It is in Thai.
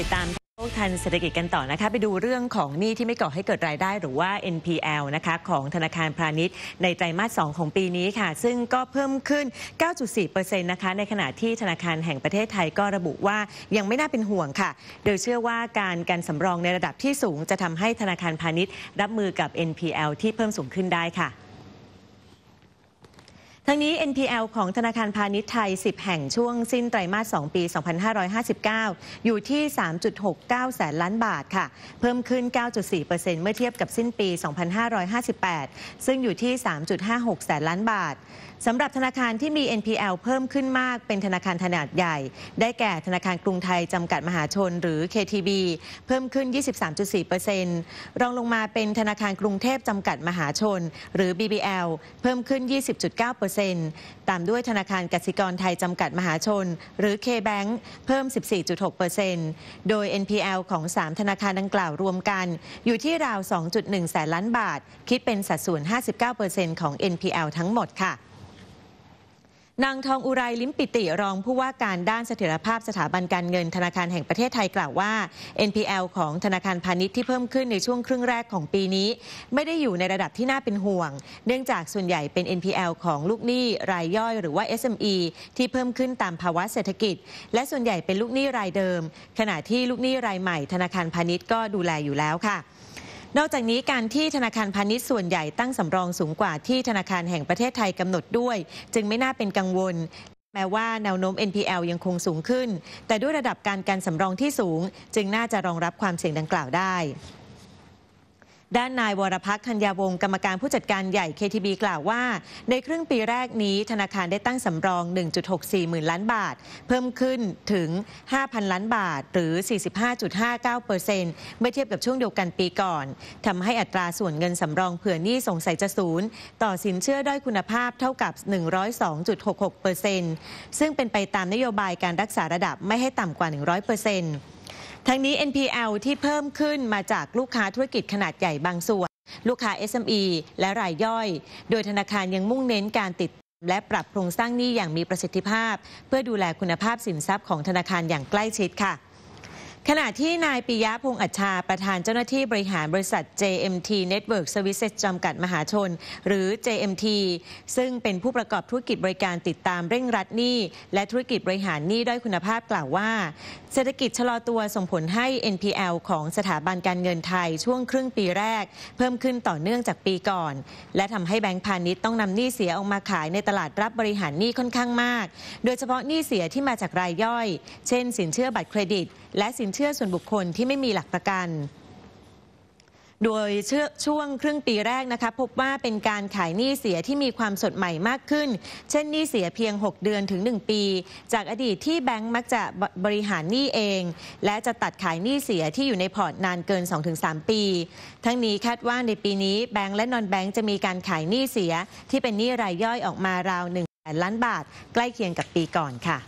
ติดตามโลกทันเศรษฐกิจกันต่อนะคะ ไปดูเรื่องของหนี้ที่ไม่ก่อให้เกิดรายได้หรือว่า NPL นะคะ ของธนาคารพาณิชย์ ในไตรมาส2ของปีนี้ค่ะ ซึ่งก็เพิ่มขึ้น 9.4%นะคะในขณะที่ธนาคารแห่งประเทศไทยก็ระบุว่ายังไม่น่าเป็นห่วงค่ะ โดยเชื่อว่าการการสำรองในระดับที่สูงจะทำให้ธนาคารพาณิชย์รับมือกับ NPL ที่เพิ่มสูงขึ้นได้ค่ะทั้งนี้ NPL ของธนาคารพาณิชย์ไทย 10 แห่งช่วงสิ้นไตรมาส2ปี 2559 อยู่ที่ 3.69 แสนล้านบาทค่ะ เพิ่มขึ้น 9.4%เมื่อเทียบกับสิ้นปี 2558 ซึ่งอยู่ที่ 3.56 แสนล้านบาท สำหรับธนาคารที่มี NPL เพิ่มขึ้นมากเป็นธนาคารขนาดใหญ่ ได้แก่ธนาคารกรุงไทย จำกัดมหาชน หรือ KTB เพิ่มขึ้น 23.4%รองลงมาเป็นธนาคารกรุงเทพจำกัดมหาชน หรือ BBL เพิ่มขึ้น 20.9%ตามด้วยธนาคารกสิกรไทยจำกัดมหาชน หรือ K-Bank เพิ่ม 14.6%โดย NPL ของ 3 ธนาคารดังกล่าวรวมกัน อยู่ที่ราว 2.1 แสนล้านบาท คิดเป็นสัดส่วน 59%ของ NPL ทั้งหมดค่ะนางทองอุไรลิมปิติรองผู้ว่าการด้านเสถียรภาพสถาบันการเงินธนาคารแห่งประเทศไทยกล่าวว่า NPL ของธนาคารพาณิชย์ที่เพิ่มขึ้นในช่วงครึ่งแรกของปีนี้ ไม่ได้อยู่ในระดับที่น่าเป็นห่วง เนื่องจากส่วนใหญ่เป็น NPL ของลูกหนี้รายย่อยหรือว่า SME ที่เพิ่มขึ้นตามภาวะเศรษฐกิจ และส่วนใหญ่เป็นลูกหนี้รายเดิม ขณะที่ลูกหนี้รายใหม่ ธนาคารพาณิชย์ก็ดูแลอยู่แล้วค่ะนอกจากนี้การที่ธนาคารพาณิชย์ส่วนใหญ่ตั้งสำรองสูงกว่าที่ธนาคารแห่งประเทศไทยกำหนดด้วย จึงไม่น่าเป็นกังวล แม้ว่าแนวโน้ม NPL ยังคงสูงขึ้น แต่ด้วยระดับการกันสำรองที่สูง จึงน่าจะรองรับความเสี่ยงดังกล่าวได้ด้านนายวรพักธัญญาวงศ์กรรมการผู้จัดการใหญ่ KTB กล่าวว่า ในครึ่งปีแรกนี้ธนาคารได้ตั้งสำรอง 1.64หมื่นล้านบาท เพิ่มขึ้นถึง 5,000 ล้านบาท หรือ 45.59%เมื่อเทียบกับช่วงเดียวกันปีก่อนทำให้อัตราส่วนเงินสำรองเผื่อหนี้สงสัยจะศูนย์ ต่อสินเชื่อด้อยคุณภาพเท่ากับ 102.66%ซึ่งเป็นไปตามนโยบายการรักษาระดับไม่ให้ต่ำกว่า 100%ทั้งนี้ NPL ที่เพิ่มขึ้นมาจากลูกค้าธุรกิจขนาดใหญ่บางส่วน ลูกค้า SME และรายย่อย โดยธนาคารยังมุ่งเน้นการติด และปรับโครงสร้างหนี้อย่างมีประสิทธิภาพ เพื่อดูแลคุณภาพสินทรัพย์ของธนาคารอย่างใกล้ชิดค่ะขณะที่นายปิยะพงษ์อัชชาประธานเจ้าหน้าที่บริหาร บริษัท JMT Network Services จำกัดมหาชน หรือ JMT ซึ่งเป็นผู้ประกอบธุรกิจบริการติดตามเร่งรัดหนี้และธุรกิจบริหารหนี้ด้อยคุณภาพกล่าวว่า เศรษฐกิจชะลอตัวส่งผลให้ NPL ของสถาบันการเงินไทยช่วงครึ่งปีแรก เพิ่มขึ้นต่อเนื่องจากปีก่อน และทำให้แบงก์พาณิชย์ต้องนำหนี้เสียออกมาขายในตลาดรับบริหารหนี้ค่อนข้างมาก โดยเฉพาะหนี้เสียที่มาจากรายย่อย เช่น สินเชื่อบัตรเครดิต และสินเชื่อส่วนบุคคลที่ไม่มีหลักประกัน โดยช่วงครึ่งปีแรกนะคะ พบว่าเป็นการขายหนี้เสียที่มีความสดใหม่มากขึ้น เช่นหนี้เสียเพียง 6 เดือนถึง 1 ปี จากอดีตที่แบงก์มักจะบริหารหนี้เอง และจะตัดขายหนี้เสียที่อยู่ในพอร์ตนานเกิน2-3ปี ทั้งนี้คาดว่าในปีนี้แบงก์และนอนแบงก์จะมีการขายหนี้เสียที่เป็นหนี้รายย่อยออกมาราว1แสนล้านบาท ใกล้เคียงกับปีก่อนค่ะ